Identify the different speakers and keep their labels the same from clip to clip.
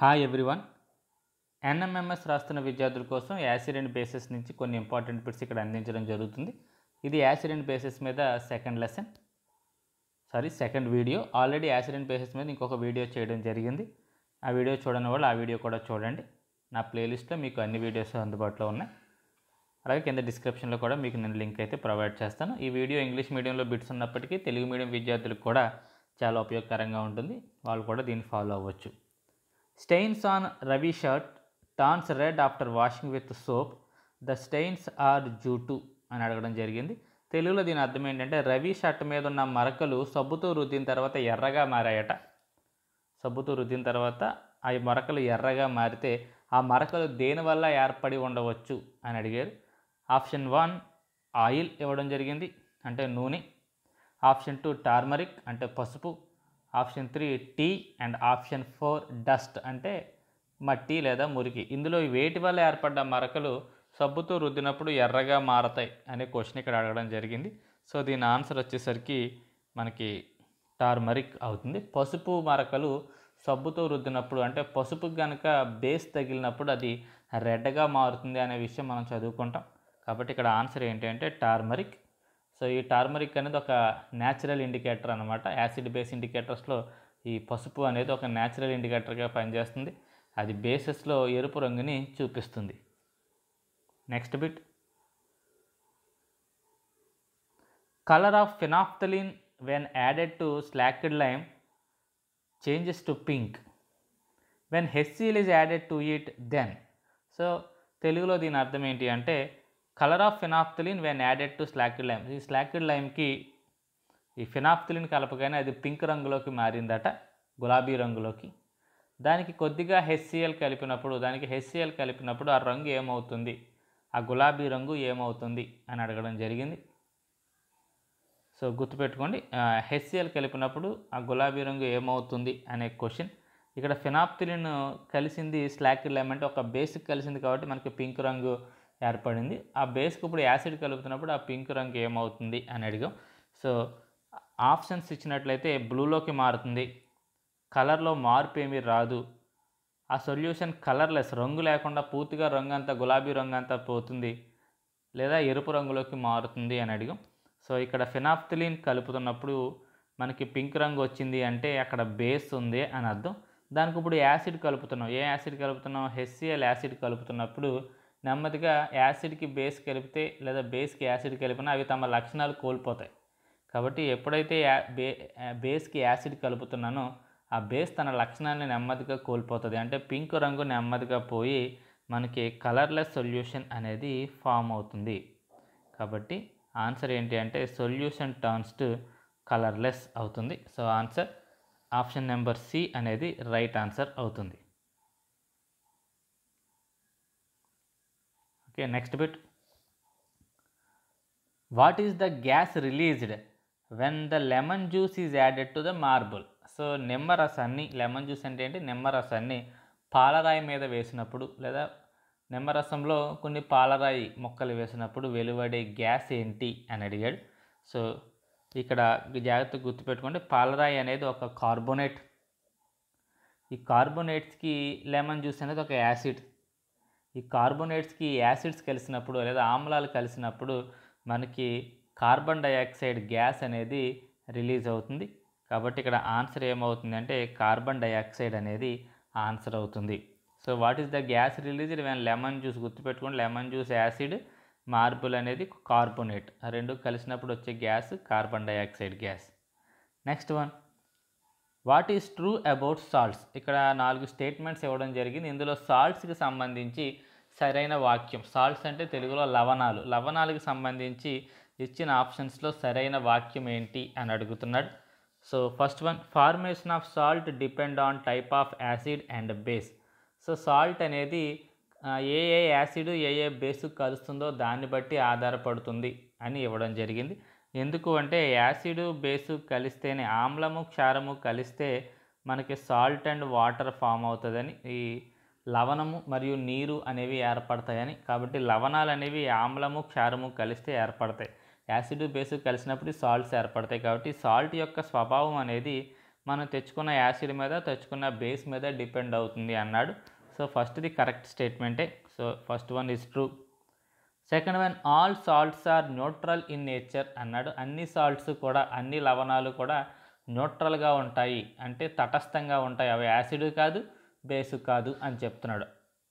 Speaker 1: hi everyone NMMS రాస్తున్న విద్యార్థుల కోసం యాసిడెంట్ బేసిస్ నుంచి కొన్ని ఇంపార్టెంట్ బిట్స్ ఇక్కడ అందించడం జరుగుతుంది ఇది యాసిడెంట్ బేసిస్ మీద second lesson sorry second video already acid and bases మీద ఇంకొక వీడియో చేయడం జరిగింది ఆ వీడియో చూడని వాళ్ళు ఆ వీడియో కూడా చూడండి నా ప్లేలిస్ట్లో మీకు అన్ని వీడియోస్ అందుబాటులో ఉన్నాయి అలాగే కింద డిస్క్రిప్షన్లో కూడా మీకు నేను లింక్ అయితే ప్రొవైడ్ చేస్తాను ఈ వీడియో ఇంగ్లీష్ మీడియంలో బిట్స్ ఉన్నప్పటికీ తెలుగు మీడియం విద్యార్థులకు కూడా చాలా ఉపయోగకరంగా ఉంటుంది వాళ్ళు కూడా దీన్ని ఫాలో అవ్వచ్చు stains on Ravi shirt turns red after washing with soap the stains are due to అని అడగడం జరిగింది తెలుగులో దీని అర్థం ఏంటంటే రవి షర్ట్ మీద ఉన్న మరకలు సబ్బుతో రుద్దిన తర్వాత ఎర్రగా మారాయట సబ్బుతో రుద్దిన తర్వాత ఆ మరకలు ఎర్రగా మారితే ఆ మరకలు దేనివల్ల ఏర్పడి ఉండవచ్చు అని అడిగారు ఆప్షన్ వన్ ఆయిల్ ఇవ్వడం జరిగింది అంటే నూనె ఆప్షన్ టూ టార్మరిక్ అంటే పసుపు option three tea and option four dust అంటే మట్టి లేదా మురికి ఇందులో వేటి వల్ల ఏర్పడ్డ మరకలు సబ్బుతో రుద్దినప్పుడు ఎర్రగా మారతాయి అనే క్వశ్చన్ ఇక్కడ అడగడం జరిగింది సో దీని ఆన్సర్ వచ్చేసరికి మనకి టార్మరిక్ అవుతుంది పసుపు మరకలు సబ్బుతో రుద్దినప్పుడు అంటే పసుపు కనుక బేస్ తగిలినప్పుడు అది రెడ్గా మారుతుంది అనే విషయం మనం చదువుకుంటాం కాబట్టి ఇక్కడ ఆన్సర్ ఏంటి అంటే టార్మరిక్ సో ఈ టార్మరిక్ అనేది ఒక న్యాచురల్ ఇండికేటర్ అనమాట యాసిడ్ బేస్ ఇండికేటర్స్లో ఈ పసుపు అనేది ఒక న్యాచురల్ ఇండికేటర్గా పనిచేస్తుంది అది బేసిస్లో ఎరుపు రంగుని చూపిస్తుంది next bit colour of phenolphthalein when added to slaked lime changes to pink when HCl is added to it then so తెలుగులో దీని అర్థం ఏంటి అంటే colour of phenolphthalein when added to slaked lime ఈ స్లాక్డ్ లైమ్కి ఈ ఫినాప్థలిన్ కలపగానే అది pink రంగులోకి మారిందట గులాబీ రంగులోకి దానికి కొద్దిగా హెచ్సిఎల్ కలిపినప్పుడు దానికి హెచ్సిఎల్ కలిపినప్పుడు ఆ రంగు ఏమవుతుంది ఆ గులాబీ రంగు ఏమవుతుంది అని అడగడం జరిగింది సో గుర్తుపెట్టుకోండి హెచ్సిఎల్ కలిపినప్పుడు ఆ గులాబీ రంగు ఏమవుతుంది అనే క్వశ్చన్ ఇక్కడ ఫినాప్తిలిన్ కలిసింది స్లాక్ లైమ్ అంటే ఒక బేసిక్ కలిసింది కాబట్టి మనకి పింక్ రంగు ఏర్పడింది ఆ బేస్కి ఇప్పుడు యాసిడ్ కలుపుతున్నప్పుడు ఆ పింక్ రంగు ఏమవుతుంది అని అడిగాం సో ఆప్షన్స్ ఇచ్చినట్లయితే బ్లూలోకి మారుతుంది కలర్లో మార్పు ఏమీ రాదు ఆ సొల్యూషన్ కలర్లెస్ రంగు లేకుండా పూర్తిగా రంగు అంతా గులాబీ రంగు అంతా పోతుంది లేదా ఎరుపు రంగులోకి మారుతుంది అని అడిగాం సో ఇక్కడ ఫినాప్తిలిన్ కలుపుతున్నప్పుడు మనకి పింక్ రంగు వచ్చింది అంటే అక్కడ బేస్ ఉంది అని అర్థం దానికి ఇప్పుడు యాసిడ్ కలుపుతున్నాం ఏ యాసిడ్ కలుపుతున్నాం హెచ్సిఎల్ యాసిడ్ కలుపుతున్నప్పుడు నెమ్మదిగా యాసిడ్కి బేస్ కలిపితే లేదా బేస్కి యాసిడ్ కలిపినా అవి తమ లక్షణాలు కోల్పోతాయి కాబట్టి ఎప్పుడైతే బే బేస్కి యాసిడ్ కలుపుతున్నానో ఆ బేస్ తన లక్షణాన్ని నెమ్మదిగా కోల్పోతుంది అంటే పింక్ రంగు నెమ్మదిగా పోయి మనకి కలర్లెస్ సొల్యూషన్ అనేది ఫామ్ అవుతుంది కాబట్టి ఆన్సర్ ఏంటి అంటే సొల్యూషన్ టర్న్స్ టు కలర్లెస్ అవుతుంది so answer option number C అనేది రైట్ ఆన్సర్ అవుతుంది okay next bit what is the gas released when the lemon juice is added to the marble so నిమ్మరసాన్ని lemon juice అంటే ఏంటి నిమ్మరసాన్ని పాలరాయి మీద వేసినప్పుడు లేదా నిమ్మరసంలో కొన్ని పాలరాయి మొక్కలు వేసినప్పుడు వెలువడే గ్యాస్ ఏంటి అని అడిగాడు సో ఇక్కడ జాగ్రత్తగా గుర్తుపెట్టుకోండి పాలరాయి అనేది ఒక కార్బోనేట్ ఈ కార్బోనేట్స్కి లెమన్ జ్యూస్ అనేది ఒక యాసిడ్ ఈ కార్బోనేట్స్కి యాసిడ్స్ కలిసినప్పుడు లేదా ఆమ్లాలు కలిసినప్పుడు మనకి కార్బన్ డయాక్సైడ్ గ్యాస్ అనేది రిలీజ్ అవుతుంది కాబట్టి ఇక్కడ ఆన్సర్ ఏమవుతుంది అంటే కార్బన్ డయాక్సైడ్ అనేది ఆన్సర్ అవుతుంది so what is the gas release when lemon juice గుర్తుపెట్టుకోండి లెమన్ జ్యూస్ యాసిడ్ మార్బుల్ అనేది కార్బోనేట్ ఆ రెండు కలిసినప్పుడు వచ్చే gas carbon dioxide gas next one what is true about salts ఇక్కడ నాలుగు స్టేట్మెంట్స్ ఇవ్వడం జరిగింది ఇందులో సాల్ట్స్కి సంబంధించి సరైన వాక్యం సాల్ట్స్ అంటే తెలుగులో లవణాలు లవణాలకు సంబంధించి ఇచ్చిన ఆప్షన్స్లో సరైన వాక్యం ఏంటి అని అడుగుతున్నాడు so first one formation of salt depend on type of acid and base so salt అనేది ఏ ఏ యాసిడ్ ఏ ఏ బేస్ కలుస్తుందో దాన్ని బట్టి ఆధారపడుతుంది అని ఇవ్వడం జరిగింది ఎందుకు అంటే యాసిడ్ బేసు కలిస్తేనే ఆమ్లము క్షారము కలిస్తే మనకి సాల్ట్ అండ్ వాటర్ ఫామ్ అవుతుందని ఈ లవణము మరియు నీరు అనేవి ఏర్పడతాయని కాబట్టి లవణాలు అనేవి ఆమ్లము క్షారము కలిస్తే ఏర్పడతాయి యాసిడ్ బేసు కలిసినప్పుడు సాల్ట్స్ ఏర్పడతాయి కాబట్టి సాల్ట్ యొక్క స్వభావం అనేది మనం తెచ్చుకున్న యాసిడ్ మీద తెచ్చుకున్న బేస్ మీద డిపెండ్ అవుతుంది అన్నాడు సో ఫస్ట్ది కరెక్ట్ స్టేట్మెంటే so first one is true second one all salts are neutral in nature అన్నాడు అన్ని సాల్ట్స్ కూడా అన్ని లవణాలు కూడా న్యూట్రల్గా ఉంటాయి అంటే తటస్థంగా ఉంటాయి అవి యాసిడ్ కాదు బేసు కాదు అని చెప్తున్నాడు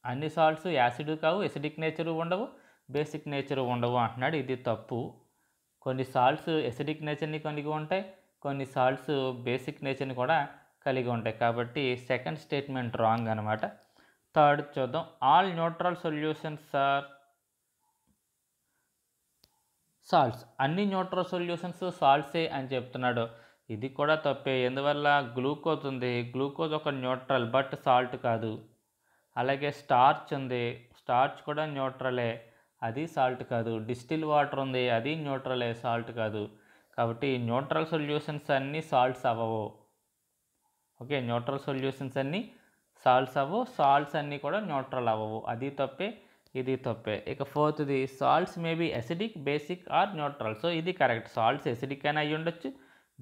Speaker 1: అన్ని సాల్ట్స్ యాసిడ్ కావు ఎసిడిక్ నేచరు ఉండవు బేసిక్ నేచరు ఉండవు అంటున్నాడు ఇది తప్పు కొన్ని సాల్ట్స్ ఎసిడిక్ నేచర్ని కలిగి ఉంటాయి కొన్ని సాల్ట్స్ బేసిక్ నేచర్ని కూడా కలిగి ఉంటాయి కాబట్టి సెకండ్ స్టేట్మెంట్ రాంగ్ అనమాట థర్డ్ చూద్దాం all neutral solutions are salts అన్ని న్యూట్రల్ సొల్యూషన్స్ సాల్ట్సే అని చెప్తున్నాడు ఇది కూడా తప్పే ఎందువల్ల గ్లూకోజ్ ఉంది గ్లూకోజ్ ఒక న్యూట్రల్ బట్ సాల్ట్ కాదు అలాగే స్టార్చ్ ఉంది స్టార్చ్ కూడా న్యూట్రలే అది సాల్ట్ కాదు డిస్టిల్ వాటర్ ఉంది అది న్యూట్రలే సాల్ట్ కాదు కాబట్టి న్యూట్రల్ సొల్యూషన్స్ అన్నీ సాల్ట్స్ అవ్వవు ఓకే న్యూట్రల్ సొల్యూషన్స్ అన్నీ సాల్ట్స్ అవ్వవు సాల్ట్స్ అన్నీ కూడా న్యూట్రల్ అవ్వవు అది తప్పే ఇది తప్పే ఇక ఫోర్త్ది salts maybe acidic basic or neutral so ఇది కరెక్ట్ సాల్ట్స్ ఎసిడిక్ అయినా అయ్యి ఉండొచ్చు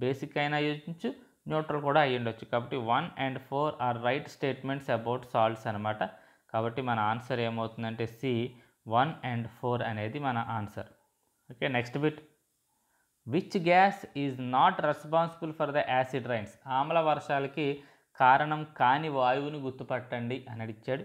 Speaker 1: బేసిక్ అయినా అయ్యొచ్చు న్యూట్రల్ కూడా అయ్యి ఉండొచ్చు కాబట్టి one and four are right statements about salts అనమాట కాబట్టి మన ఆన్సర్ ఏమవుతుందంటే సి వన్ అండ్ ఫోర్ అనేది మన answer okay next bit which gas is not responsible for the acid rains ఆమ్ల వర్షాలకి కారణం కాని వాయువుని గుర్తుపట్టండి అని ఇచ్చాడు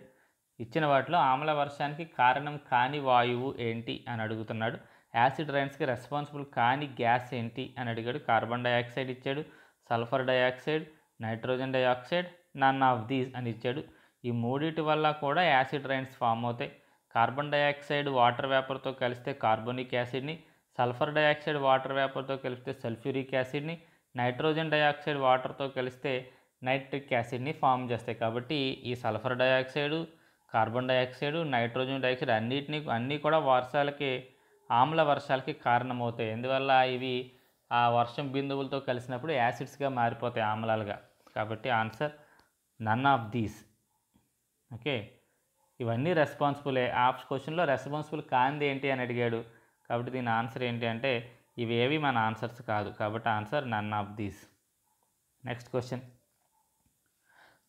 Speaker 1: ఇచ్చిన వాటిలో ఆమ్ల వర్షానికి కారణం కాని వాయువు ఏంటి అని అడుగుతున్నాడు యాసిడ్ రైన్స్కి రెస్పాన్సిబుల్ కాని గ్యాస్ ఏంటి అని అడిగాడు కార్బన్ డైఆక్సైడ్ ఇచ్చాడు sulphur dioxide nitrogen dioxide none of these అని ఇచ్చాడు ఈ మూడిటి వల్ల కూడా యాసిడ్ రైన్స్ ఫామ్ అవుతాయి కార్బన్ డైఆక్సైడ్ వాటర్ వేపర్తో కలిస్తే కార్బోనిక్ యాసిడ్ని సల్ఫర్ డైఆక్సైడ్ వాటర్ వేపర్తో కలిపితే సల్ఫ్యూరిక్ యాసిడ్ని నైట్రోజన్ డైఆక్సైడ్ వాటర్తో కలిస్తే నైట్రిక్ యాసిడ్ని ఫామ్ చేస్తాయి కాబట్టి ఈ sulphur dioxide carbon dioxide nitrogen dioxide అన్నిటిని అన్నీ కూడా వర్షాలకి ఆమ్ల వర్షాలకి కారణమవుతాయి ఎందువల్ల ఇవి ఆ వర్షం బిందువులతో కలిసినప్పుడు యాసిడ్స్గా మారిపోతాయి ఆమ్లాలుగా కాబట్టి answer none of these okay ఇవన్నీ రెస్పాన్సిబులే ఆప్స్ క్వశ్చన్లో రెస్పాన్సిబుల్ కాంది ఏంటి అని అడిగాడు కాబట్టి దీని ఆన్సర్ ఏంటి అంటే ఇవేవి మన ఆన్సర్స్ కాదు కాబట్టి answer none of these next question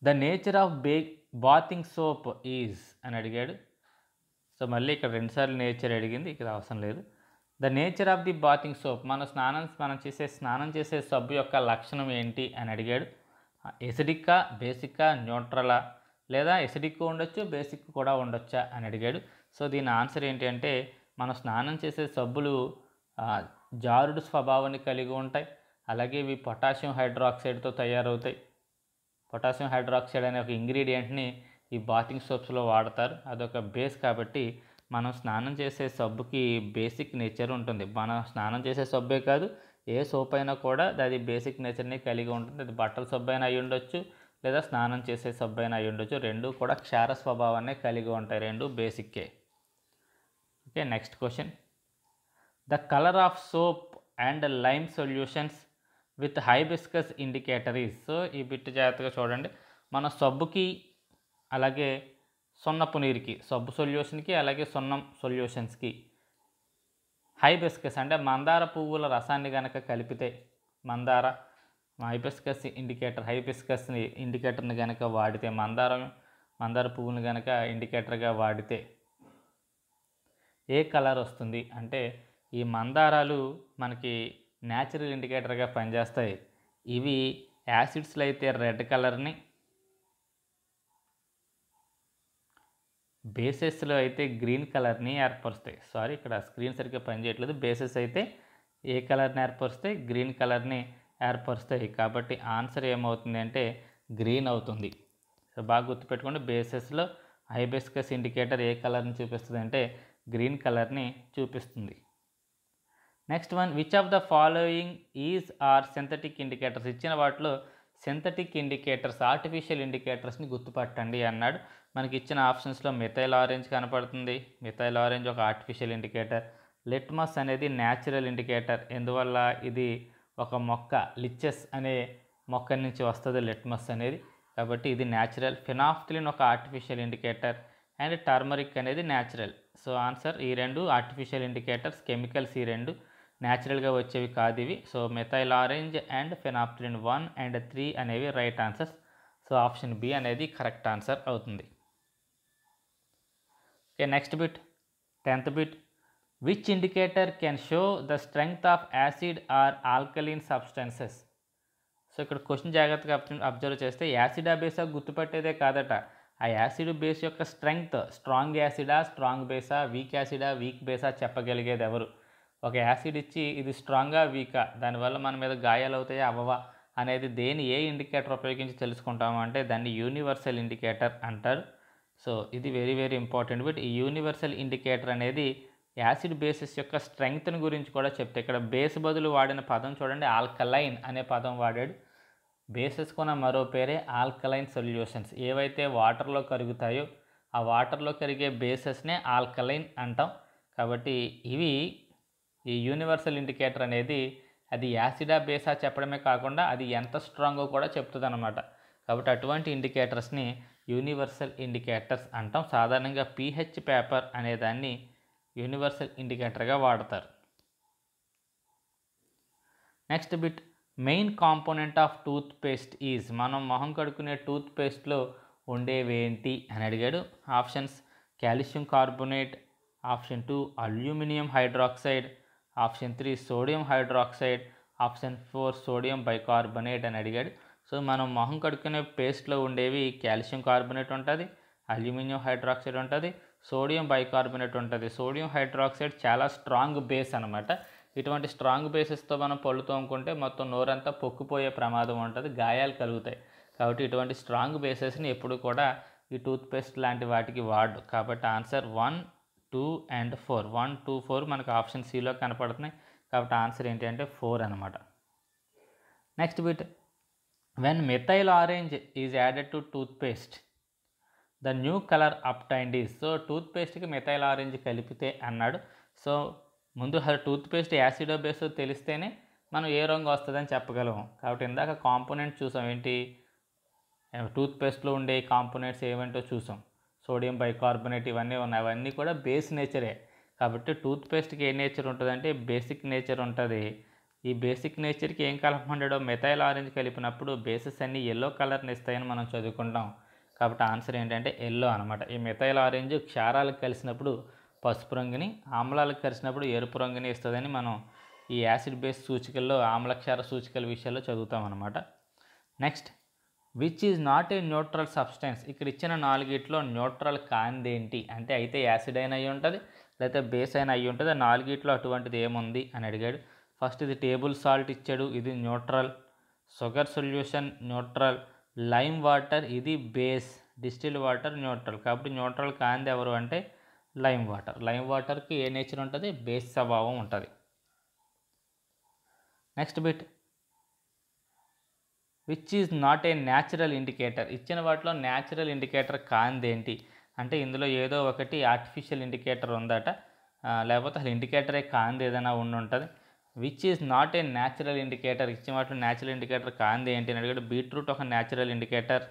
Speaker 1: the nature of బే బాతింగ్ సోప్ ఈజ్ అని అడిగాడు సో మళ్ళీ ఇక్కడ రెండుసార్లు నేచర్ అడిగింది ఇక్కడ అవసరం లేదు the nature of the bathing soap మన స్నానం మనం చేసే స్నానం చేసే సబ్బు యొక్క లక్షణం ఏంటి అని అడిగాడు ఎసిడిక్కా బేసిక్కా న్యూట్రలా లేదా ఎసిడిక్ ఉండొచ్చు బేసిక్ కూడా ఉండొచ్చా అని అడిగాడు సో దీని ఆన్సర్ ఏంటంటే మనం స్నానం చేసే సబ్బులు జారుడు స్వభావాన్ని కలిగి ఉంటాయి అలాగే ఇవి పొటాషియం హైడ్రాక్సైడ్తో తయారవుతాయి పొటాషియం హైడ్రాక్సైడ్ అనే ఒక ఇంగ్రీడియంట్ని ఈ బాతింగ్ సోప్స్లో వాడతారు అదొక బేస్ కాబట్టి మనం స్నానం చేసే సబ్బుకి బేసిక్ నేచర్ ఉంటుంది మనం స్నానం చేసే సబ్బే కాదు ఏ సోప్ అయినా కూడా అది బేసిక్ నేచర్ని కలిగి ఉంటుంది అది బట్టల సబ్బు అయినా అయి ఉండొచ్చు లేదా స్నానం చేసే సబ్బు అయినా అయి ఉండొచ్చు రెండు కూడా క్షార స్వభావాన్ని కలిగి ఉంటాయి రెండు బేసిక్కే okay next question the colour of soap and lime solutions with hibiscus indicator is so ఈ బిట్ జాగ్రత్తగా చూడండి మన సబ్బుకి అలాగే సున్నపు నీరుకి సబ్బు సొల్యూషన్కి అలాగే సున్నం సొల్యూషన్స్కి హైబిస్కస్ అంటే మందార పువ్వుల రసాన్ని కనుక కలిపితే మందార హైబిస్కస్ ఇండికేటర్ హైబిస్కస్ని ఇండికేటర్ని కనుక వాడితే మందారం మందార పువ్వుని కనుక ఇండికేటర్గా వాడితే ఏ కలర్ వస్తుంది అంటే ఈ మందారాలు మనకి న్యాచురల్ ఇండికేటర్గా పనిచేస్తాయి ఇవి యాసిడ్స్లో అయితే రెడ్ కలర్ని బేసెస్లో అయితే గ్రీన్ కలర్ని ఏర్పరుస్తాయి సారీ ఇక్కడ స్క్రీన్ సరిగ్గా పనిచేయట్లేదు బేసెస్ అయితే ఏ కలర్ని ఏర్పరుస్తాయి గ్రీన్ కలర్ని ఏర్పరుస్తాయి కాబట్టి ఆన్సర్ ఏమవుతుంది అంటే గ్రీన్ అవుతుంది సో బాగా గుర్తుపెట్టుకోండి బేసెస్లో హైబెస్కస్ ఇండికేటర్ ఏ కలర్ని చూపిస్తుంది అంటే గ్రీన్ కలర్ని చూపిస్తుంది next one which of the following is are synthetic indicators ఇచ్చిన వాటిలో సింథటిక్ ఇండికేటర్స్ ఆర్టిఫిషియల్ ఇండికేటర్స్ని గుర్తుపట్టండి అన్నాడు మనకి ఇచ్చిన ఆప్షన్స్లో మిథైల్ ఆరెంజ్ కనపడుతుంది మిథైల్ ఆరెంజ్ ఒక ఆర్టిఫిషియల్ ఇండికేటర్ లిట్మస్ అనేది న్యాచురల్ ఇండికేటర్ ఎందువల్ల ఇది ఒక మొక్క లిచెస్ అనే మొక్క నుంచి వస్తుంది లిట్మస్ అనేది కాబట్టి ఇది న్యాచురల్ ఫినాఫ్టిలిన్ ఒక ఆర్టిఫిషియల్ ఇండికేటర్ అండ్ టర్మరిక్ అనేది న్యాచురల్ సో ఆన్సర్ ఈ రెండు ఆర్టిఫిషియల్ ఇండికేటర్స్ కెమికల్స్ ఈ రెండు న్యాచురల్గా వచ్చేవి కాదు ఇవి so methyl orange and phenolphthalein one and three అనేవి right answers so option B అనేది కరెక్ట్ ఆన్సర్ అవుతుంది okay next bit tenth bit which indicator can show the strength of acid or alkaline substances so ఇక్కడ question జాగ్రత్తగా observe చేస్తే acid ఆ బేసా గుర్తుపట్టేదే కాదట ఆ యాసిడ్ బేస్ యొక్క స్ట్రెంగ్త్ స్ట్రాంగ్ యాసిడా స్ట్రాంగ్ బేసా వీక్ యాసిడా వీక్ బేసా చెప్పగలిగేది ఎవరు ఒక యాసిడ్ ఇచ్చి ఇది స్ట్రాంగ్గా వీకా దానివల్ల మన మీద గాయాలు అవుతాయా అవ్వవా అనేది దేని ఏ ఇండికేటర్ ఉపయోగించి తెలుసుకుంటాము అంటే దాన్ని యూనివర్సల్ ఇండికేటర్ అంటారు సో ఇది వెరీ వెరీ ఇంపార్టెంట్ బట్ ఈ యూనివర్సల్ ఇండికేటర్ అనేది యాసిడ్ బేసిస్ యొక్క స్ట్రెంగ్త్ని గురించి కూడా చెప్తే ఇక్కడ బేస్ బదులు వాడిన పదం చూడండి ఆల్కలైన్ అనే పదం వాడాడు బేసెస్కున్న మరో పేరే ఆల్కలైన్ సొల్యూషన్స్ ఏవైతే వాటర్లో కరుగుతాయో ఆ వాటర్లో కరిగే బేసెస్నే ఆల్కలైన్ అంటాం కాబట్టి ఇవి ఈ యూనివర్సల్ ఇండికేటర్ అనేది అది యాసిడా బేసా చెప్పడమే కాకుండా అది ఎంత స్ట్రాంగో కూడా చెప్తుంది అనమాట కాబట్టి అటువంటి ఇండికేటర్స్ని యూనివర్సల్ ఇండికేటర్స్ అంటాం సాధారణంగా పీహెచ్ పేపర్ అనే దాన్ని యూనివర్సల్ ఇండికేటర్గా వాడతారు next bit main component of toothpaste is మనం మొహం కడుకునే టూత్ పేస్ట్లో ఉండేవేంటి అని అడిగాడు options calcium carbonate option two aluminium hydroxide option three sodium hydroxide option four sodium bicarbonate అని అడిగాడు సో మనం మొహం కడుక్కునే పేస్ట్లో ఉండేవి కాల్షియం కార్బనేట్ ఉంటుంది అల్యూమినియం హైడ్రాక్సైడ్ ఉంటుంది సోడియం బైకార్బనేట్ ఉంటుంది సోడియం హైడ్రాక్సైడ్ చాలా స్ట్రాంగ్ బేస్ అనమాట ఇటువంటి స్ట్రాంగ్ బేసెస్తో మనం పళ్ళు తోముకుంటే మొత్తం నోరంతా పొక్కుపోయే ప్రమాదం ఉంటుంది గాయాలు కలుగుతాయి కాబట్టి ఇటువంటి స్ట్రాంగ్ బేసెస్ని ఎప్పుడు కూడా ఈ టూత్పేస్ట్ లాంటి వాటికి వాడు కాబట్టి answer one two and four one two four మనకు ఆప్షన్ సిలో కనపడుతున్నాయి కాబట్టి ఆన్సర్ ఏంటంటే ఫోర్ అనమాట next bit when methyl orange is added to toothpaste the new colour obtained is so టూత్పేస్ట్కి మిథైల్ ఆరెంజ్ కలిపితే అన్నాడు సో ముందు టూత్పేస్ట్ యాసిడో బేస్ తెలిస్తేనే మనం ఏ రంగు వస్తుందని చెప్పగలము కాబట్టి ఇందాక కాంపోనెంట్ చూసాం ఏంటి టూత్పేస్ట్లో ఉండే కాంపోనెంట్స్ ఏవేంటో చూసాం సోడియం బైకార్బోనేట్ ఇవన్నీ ఉన్నాయి అవన్నీ కూడా బేస్ నేచరే కాబట్టి టూత్పేస్ట్కి ఏ నేచర్ ఉంటుందంటే బేసిక్ నేచర్ ఉంటుంది ఈ బేసిక్ నేచర్కి ఏం కలపమంటాడో మెథైల్ ఆరెంజ్ కలిపినప్పుడు బేసిస్ అన్నీ ఎల్లో కలర్ని ఇస్తాయని మనం చదువుకుంటాం కాబట్టి ఆన్సర్ ఏంటంటే ఎల్లో అనమాట ఈ మెథైల్ ఆరెంజ్ క్షారాలకు కలిసినప్పుడు పసుపు రంగుని ఆమ్లాలకు కలిసినప్పుడు ఎరుపు రంగుని ఇస్తుందని మనం ఈ యాసిడ్ బేస్ సూచికల్లో ఆమ్లక్షార సూచికల విషయాల్లో చదువుతాం అనమాట next which is not a neutral substance ఇక్కడ ఇచ్చిన నాలుగిట్లో న్యూట్రల్ కాందేంటి అంటే అయితే యాసిడ్ అయిన అయి ఉంటుంది లేకపోతే బేస్ అయిన అయి ఉంటుంది నాలుగిట్లో అటువంటిది ఏముంది అని అడిగాడు ఫస్ట్ ఇది టేబుల్ సాల్ట్ ఇచ్చాడు ఇది neutral sugar solution neutral lime water ఇది బేస్ డిస్టిల్ వాటర్ న్యూట్రల్ కాబట్టి న్యూట్రల్ కాంది ఎవరు అంటే లైమ్ వాటర్ లైమ్ వాటర్కి ఏ నేచర్ ఉంటుంది బేస్ స్వభావం ఉంటుంది next bit which is not a natural indicator ఇచ్చిన వాటిలో న్యాచురల్ ఇండికేటర్ కాందేంటి అంటే ఇందులో ఏదో ఒకటి ఆర్టిఫిషియల్ ఇండికేటర్ ఉందట లేకపోతే అసలు ఇండికేటరే కాంది ఏదైనా ఉండి ఉంటుంది which is not a natural indicator ఇచ్చిన వాటిలో న్యాచురల్ ఇండికేటర్ కాంది ఏంటి అని అడిగాడు బీట్రూట్ ఒక న్యాచురల్ ఇండికేటర్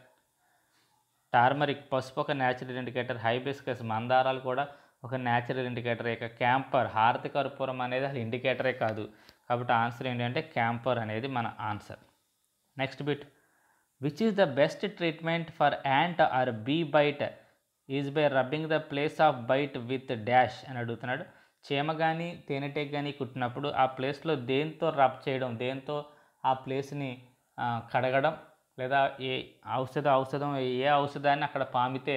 Speaker 1: టార్మరిక్ పసుపు ఒక న్యాచురల్ ఇండికేటర్ హైబిస్కస్ మందారాలు కూడా ఒక న్యాచురల్ ఇండికేటర్ ఇక క్యాంపర్ హారతి కర్పూరం అనేది అసలు ఇండికేటరే కాదు కాబట్టి ఆన్సర్ ఏంటంటే క్యాంపర్ అనేది మన answer next bit which is the best treatment for ant or bee bite is by rubbing the place of bite with dash అని అడుగుతున్నాడు చీమ కానీ తేనెటేక్ కానీ కుట్టినప్పుడు ఆ ప్లేస్లో దేంతో రబ్ చేయడం దేంతో ఆ ప్లేస్ని కడగడం లేదా ఏ ఔషధ ఔషధం ఏ ఔషధాన్ని అక్కడ పామితే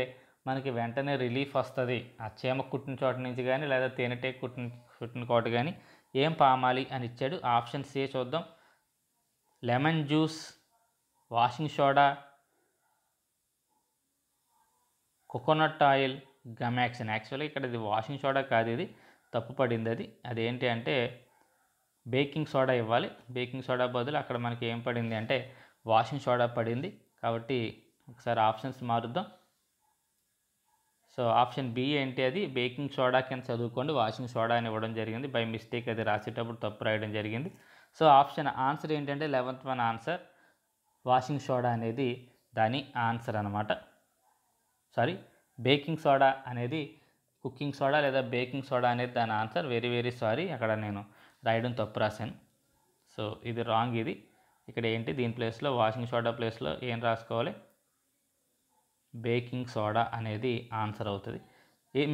Speaker 1: మనకి వెంటనే రిలీఫ్ వస్తుంది ఆ చీమ కుట్టిన చోట నుంచి కానీ లేదా తేనెటేక్ కుట్టిన కుట్టిన చోట కానీ ఏం పామాలి అని ఇచ్చాడు ఆప్షన్ సి చూద్దాం lemon juice washing soda coconut oil gammexane యాక్చువల్గా ఇక్కడ ఇది వాషింగ్ సోడా కాదు ఇది తప్పు పడింది అది అదేంటి అంటే బేకింగ్ సోడా ఇవ్వాలి బేకింగ్ సోడా బదులు అక్కడ మనకి ఏం పడింది అంటే వాషింగ్ సోడా పడింది కాబట్టి ఒకసారి ఆప్షన్స్ మారుద్దాం సో ఆప్షన్ బి ఏంటి అది బేకింగ్ సోడా కింద చదువుకోండి వాషింగ్ సోడా అని ఇవ్వడం జరిగింది బై మిస్టేక్ అది రాసేటప్పుడు తప్పు రాయడం జరిగింది సో ఆప్షన్ ఆన్సర్ ఏంటంటే eleventh one answer washing soda అనేది దాని ఆన్సర్ అనమాట సారీ బేకింగ్ సోడా అనేది కుకింగ్ సోడా లేదా బేకింగ్ సోడా అనేది దాని ఆన్సర్ వెరీ వెరీ సారీ అక్కడ నేను రాయడం తప్పు రాశాను సో ఇది రాంగ్ ఇది ఇక్కడ ఏంటి దీని ప్లేస్లో వాషింగ్ సోడా ప్లేస్లో ఏం రాసుకోవాలి బేకింగ్ సోడా అనేది ఆన్సర్ అవుతుంది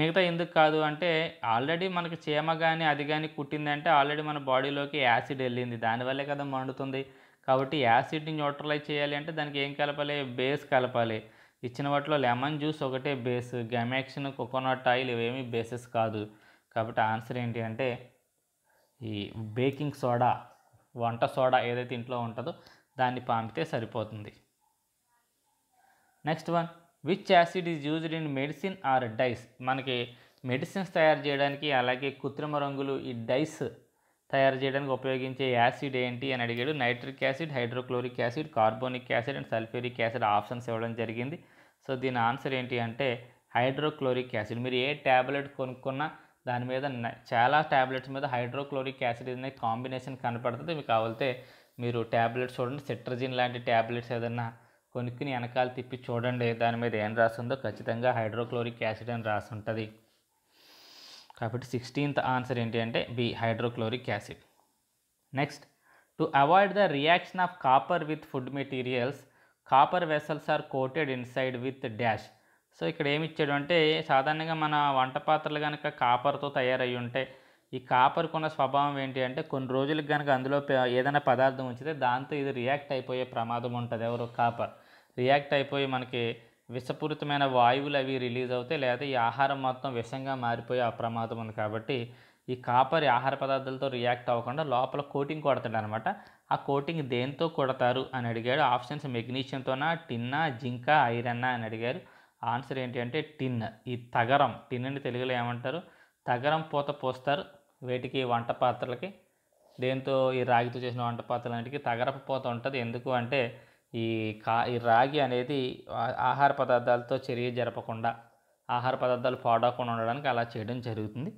Speaker 1: మిగతా ఎందుకు కాదు అంటే ఆల్రెడీ మనకు చీమ కానీ అది కానీ కుట్టిందంటే ఆల్రెడీ మన బాడీలోకి యాసిడ్ వెళ్ళింది దానివల్లే కదా మండుతుంది కాబట్టి యాసిడ్ని న్యూట్రలైజ్ చేయాలి అంటే దానికి ఏం కలపాలి బేస్ కలపాలి ఇచ్చిన వాటిలో లెమన్ జ్యూస్ ఒకటే బేస్ గెమాక్షన్ కోకోనట్ ఆయిల్ ఇవేమీ బేసెస్ కాదు కాబట్టి ఆన్సర్ ఏంటి అంటే ఈ బేకింగ్ సోడా వంట సోడా ఏదైతే ఇంట్లో ఉంటుందో దాన్ని పాంపితే సరిపోతుంది next one which acid is used in medicine or dyes మనకి మెడిసిన్స్ తయారు చేయడానికి అలాగే కృత్రిమ రంగులు ఈ డైస్ తయారు చేయడానికి ఉపయోగించే యాసిడ్ ఏంటి అని అడిగాడు nitric acid hydrochloric acid carbonic acid and sulphuric acid options ఇవ్వడం జరిగింది సో దీని ఆన్సర్ ఏంటి అంటే హైడ్రోక్లోరిక్ యాసిడ్ మీరు ఏ ట్యాబ్లెట్ కొనుక్కున్నా దాని మీద చాలా ట్యాబ్లెట్స్ మీద హైడ్రోక్లోరిక్ యాసిడ్ అనే కాంబినేషన్ కనపడుతుంది మీకు కావాలంటే మీరు ట్యాబ్లెట్స్ చూడండి సిట్రజిన్ లాంటి ట్యాబ్లెట్స్ ఏదైనా కొనుక్కుని వెనకాల తిప్పి చూడండి దాని మీద ఏం రాస్తుందో ఖచ్చితంగా హైడ్రోక్లోరిక్ యాసిడ్ అని రాసి ఉంటుంది కాబట్టి సిక్స్టీన్త్ ఆన్సర్ ఏంటి అంటే B hydrochloric acid next to avoid the reaction of copper with food materials copper vessels are coated inside with dash so ఇక్కడ ఏమి ఇచ్చాడు అంటే సాధారణంగా మన వంట పాత్రలు కనుక కాపర్తో తయారయ్యి ఉంటే ఈ కాపర్కున్న స్వభావం ఏంటి అంటే కొన్ని రోజులకు కనుక అందులో ఏదైనా పదార్థం ఉంచితే దాంతో ఇది రియాక్ట్ అయిపోయే ప్రమాదం ఉంటుంది ఎవరు కాపర్ రియాక్ట్ అయిపోయి మనకి విషపూరితమైన వాయువులు అవి రిలీజ్ అవుతాయి లేదా ఈ ఆహారం మొత్తం విషంగా మారిపోయే అప్రమాదం ఉంది కాబట్టి ఈ కాపర్ ఆహార పదార్థాలతో రియాక్ట్ అవ్వకుండా లోపల కోటింగ్ కొడతాడు అనమాట ఆ కోటింగ్ దేంతో కొడతారు అని అడిగాడు ఆప్షన్స్ మెగ్నీషియంతోనా టిన్నా జింకా ఐరన్నా అని అడిగారు ఆన్సర్ ఏంటి అంటే టిన్ ఈ తగరం టిన్ని తెలుగులో ఏమంటారు తగరం పూత పోస్తారు వేటికి వంట పాత్రలకి దేంతో ఈ రాగితో చేసిన వంట పాత్రలు అన్నిటికీ తగరపు పూత ఉంటుంది ఎందుకు అంటే ఈ కా ఈ రాగి అనేది ఆహార పదార్థాలతో చర్య జరపకుండా ఆహార పదార్థాలు పాడకుండా ఉండడానికి అలా చేయడం జరుగుతుంది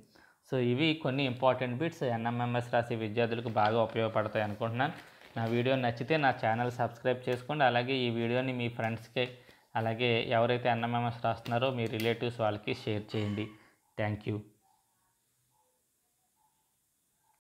Speaker 1: సో ఇవి కొన్ని ఇంపార్టెంట్ బిట్స్ ఎన్ఎంఎంఎస్ రాసి విద్యార్థులకు బాగా ఉపయోగపడతాయి అనుకుంటున్నాను నా వీడియో నచ్చితే నా ఛానల్ సబ్స్క్రైబ్ చేసుకోండి అలాగే ఈ వీడియోని మీ ఫ్రెండ్స్కి అలాగే ఎవరైతే ఎన్ఎంఎంఎస్ రాస్తున్నారో మీ రిలేటివ్స్ వాళ్ళకి షేర్ చేయండి థ్యాంక్ యూ